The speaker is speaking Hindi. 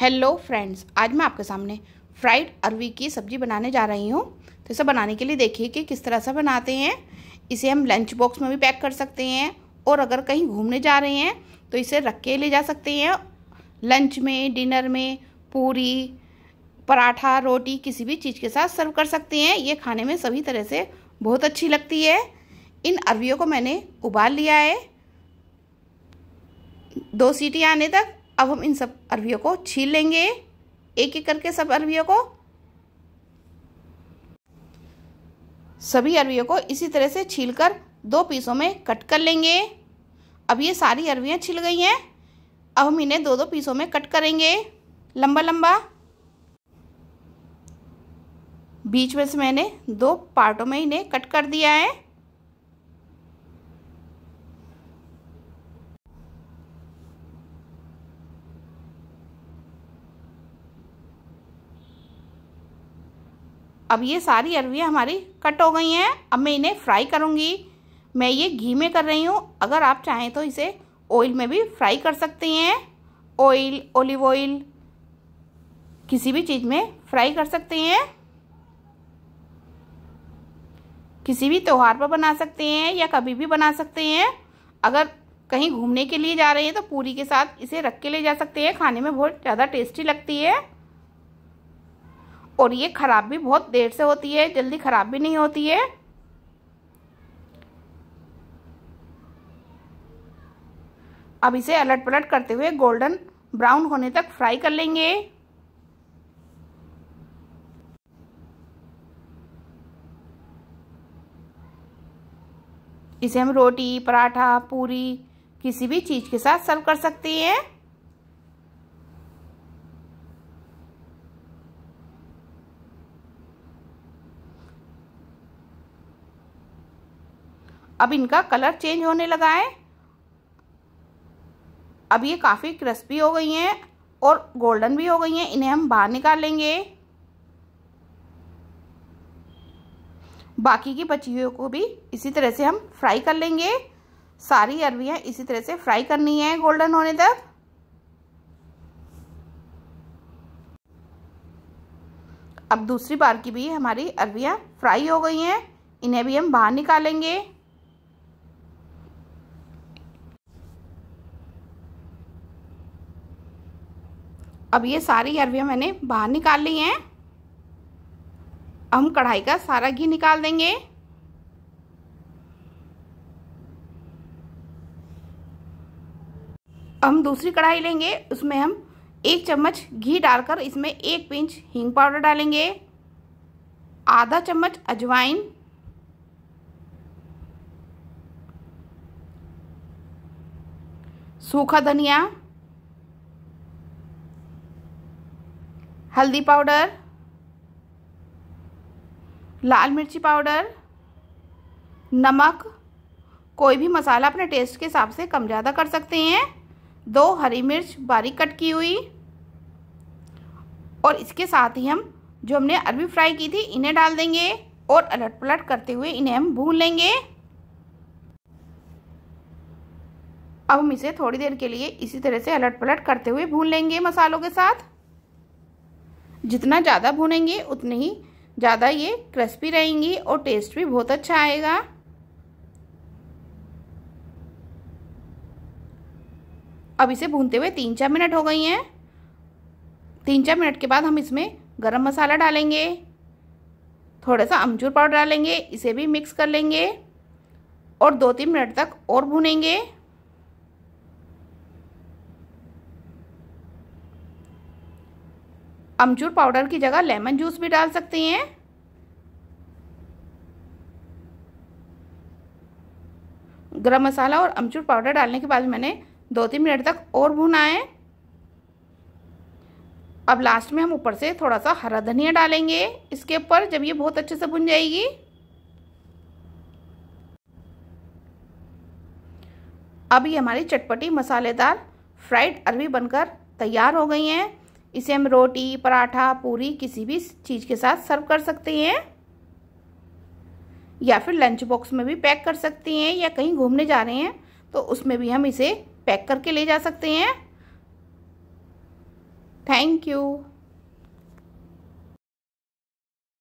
हेलो फ्रेंड्स आज मैं आपके सामने फ्राइड अरवी की सब्ज़ी बनाने जा रही हूँ तो इसे बनाने के लिए देखिए कि किस तरह से बनाते हैं इसे हम लंच बॉक्स में भी पैक कर सकते हैं और अगर कहीं घूमने जा रहे हैं तो इसे रख के ले जा सकते हैं लंच में डिनर में पूरी पराठा रोटी किसी भी चीज़ के साथ सर्व कर सकते हैं ये खाने में सभी तरह से बहुत अच्छी लगती है इन अरवियों को मैंने उबाल लिया है दो सीटी आने तक अब हम इन सब अरवियों को छील लेंगे एक एक करके सब अरवियों को सभी अरवियों को इसी तरह से छीलकर दो पीसों में कट कर लेंगे अब ये सारी अरवियाँ छिल गई हैं अब हम इन्हें दो दो पीसों में कट करेंगे लंबा लंबा बीच में से मैंने दो पार्टों में इन्हें कट कर दिया है अब ये सारी अरवियाँ हमारी कट हो गई हैं अब मैं इन्हें फ्राई करूँगी मैं ये घी में कर रही हूँ अगर आप चाहें तो इसे ऑयल में भी फ्राई कर सकते हैं ऑयल ओलिव ऑयल किसी भी चीज़ में फ्राई कर सकते हैं किसी भी त्यौहार पर बना सकते हैं या कभी भी बना सकते हैं अगर कहीं घूमने के लिए जा रहे हैं तो पूरी के साथ इसे रख के ले जा सकते हैं खाने में बहुत ज़्यादा टेस्टी लगती है और ये ख़राब भी बहुत देर से होती है जल्दी ख़राब भी नहीं होती है अब इसे अलट पलट करते हुए गोल्डन ब्राउन होने तक फ्राई कर लेंगे इसे हम रोटी पराठा पूरी किसी भी चीज़ के साथ सर्व कर सकते हैं अब इनका कलर चेंज होने लगा है अब ये काफ़ी क्रिस्पी हो गई हैं और गोल्डन भी हो गई हैं इन्हें हम बाहर निकाल लेंगे बाकी की बची हुई को भी इसी तरह से हम फ्राई कर लेंगे सारी अरवियाँ इसी तरह से फ्राई करनी है गोल्डन होने तक अब दूसरी बार की भी हमारी अरवियाँ फ्राई हो गई हैं इन्हें भी हम बाहर निकालेंगे अब ये सारी अरवियाँ मैंने बाहर निकाल ली हैं हम कढ़ाई का सारा घी निकाल देंगे हम दूसरी कढ़ाई लेंगे उसमें हम एक चम्मच घी डालकर इसमें एक पिंच हींग पाउडर डालेंगे आधा चम्मच अजवाइन सूखा धनिया हल्दी पाउडर लाल मिर्ची पाउडर नमक कोई भी मसाला अपने टेस्ट के हिसाब से कम ज़्यादा कर सकते हैं दो हरी मिर्च बारीक कट की हुई और इसके साथ ही हम जो हमने अरबी फ्राई की थी इन्हें डाल देंगे और अलट पलट करते हुए इन्हें हम भून लेंगे अब हम इसे थोड़ी देर के लिए इसी तरह से अलट पलट करते हुए भून लेंगे मसालों के साथ जितना ज़्यादा भुनेंगे उतनी ही ज़्यादा ये क्रिस्पी रहेंगी और टेस्ट भी बहुत अच्छा आएगा अब इसे भूनते हुए तीन चार मिनट हो गई हैं तीन चार मिनट के बाद हम इसमें गरम मसाला डालेंगे थोड़ा सा अमचूर पाउडर डालेंगे इसे भी मिक्स कर लेंगे और दो तीन मिनट तक और भुनेंगे अमचूर पाउडर की जगह लेमन जूस भी डाल सकते हैं गरम मसाला और अमचूर पाउडर डालने के बाद मैंने दो तीन मिनट तक और भुना है अब लास्ट में हम ऊपर से थोड़ा सा हरा धनिया डालेंगे इसके ऊपर जब ये बहुत अच्छे से भुन जाएगी अब ये हमारी चटपटी मसालेदार फ्राइड अरवी बनकर तैयार हो गई हैं इसे हम रोटी पराठा पूरी किसी भी चीज़ के साथ सर्व कर सकते हैं या फिर लंच बॉक्स में भी पैक कर सकते हैं या कहीं घूमने जा रहे हैं तो उसमें भी हम इसे पैक करके ले जा सकते हैं थैंक यू